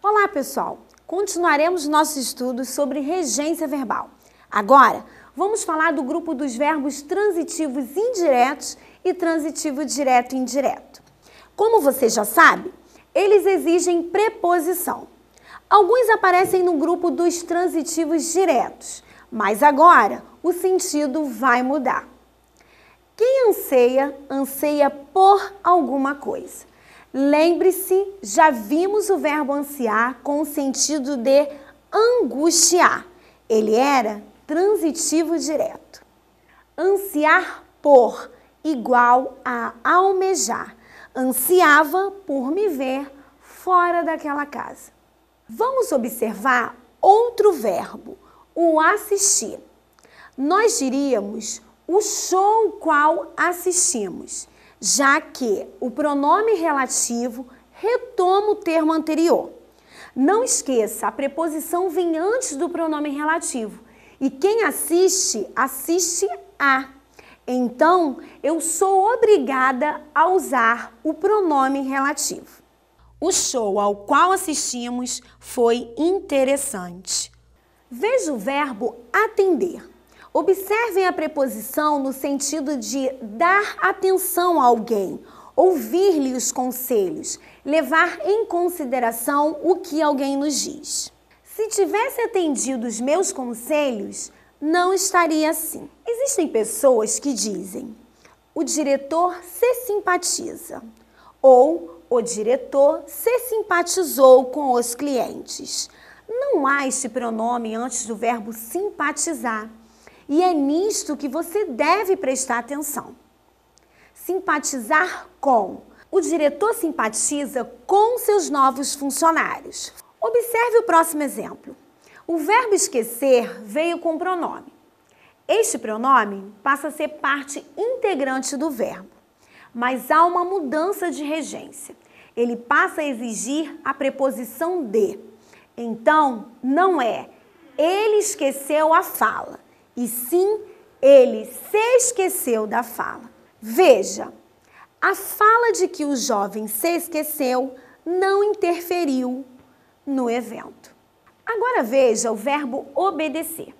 Olá, pessoal! Continuaremos nossos estudos sobre regência verbal. Agora, vamos falar do grupo dos verbos transitivos indiretos e transitivo direto e indireto. Como você já sabe, eles exigem preposição. Alguns aparecem no grupo dos transitivos diretos, mas agora o sentido vai mudar. Quem anseia, anseia por alguma coisa. Lembre-se, já vimos o verbo ansiar com o sentido de angustiar. Ele era transitivo direto. Ansiar por igual a almejar. Ansiava por me ver fora daquela casa. Vamos observar outro verbo, o assistir. Nós diríamos o show qual assistimos já que o pronome relativo retoma o termo anterior. Não esqueça, a preposição vem antes do pronome relativo. E quem assiste, assiste a. Então, eu sou obrigada a usar o pronome relativo. O show ao qual assistimos foi interessante. Veja o verbo atender. Observem a preposição no sentido de dar atenção a alguém, ouvir-lhe os conselhos, levar em consideração o que alguém nos diz. Se tivesse atendido os meus conselhos, não estaria assim. Existem pessoas que dizem: o diretor se simpatiza ou o diretor se simpatizou com os clientes. Não há este pronome antes do verbo simpatizar. E é nisto que você deve prestar atenção. Simpatizar com. O diretor simpatiza com seus novos funcionários. Observe o próximo exemplo. O verbo esquecer veio com pronome. Este pronome passa a ser parte integrante do verbo, mas há uma mudança de regência. Ele passa a exigir a preposição de. Então, não é ele esqueceu a fala, e sim ele se esqueceu da fala. Veja, a fala de que o jovem se esqueceu não interferiu no evento. Agora veja o verbo obedecer.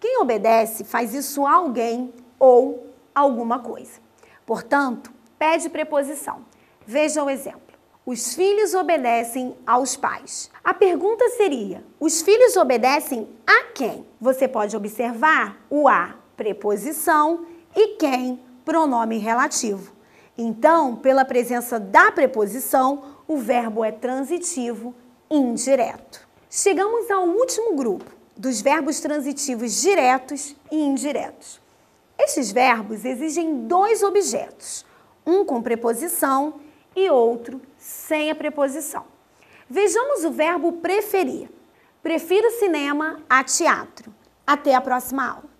Quem obedece faz isso a alguém ou alguma coisa. Portanto, pede preposição. Veja o exemplo. Os filhos obedecem aos pais. A pergunta seria: os filhos obedecem a quem? Você pode observar o a, preposição, e quem, pronome relativo. Então, pela presença da preposição, o verbo é transitivo indireto. Chegamos ao último grupo dos verbos transitivos diretos e indiretos. Estes verbos exigem dois objetos, um com preposição e outro sem a preposição. Vejamos o verbo preferir. Prefiro cinema a teatro. Até a próxima aula.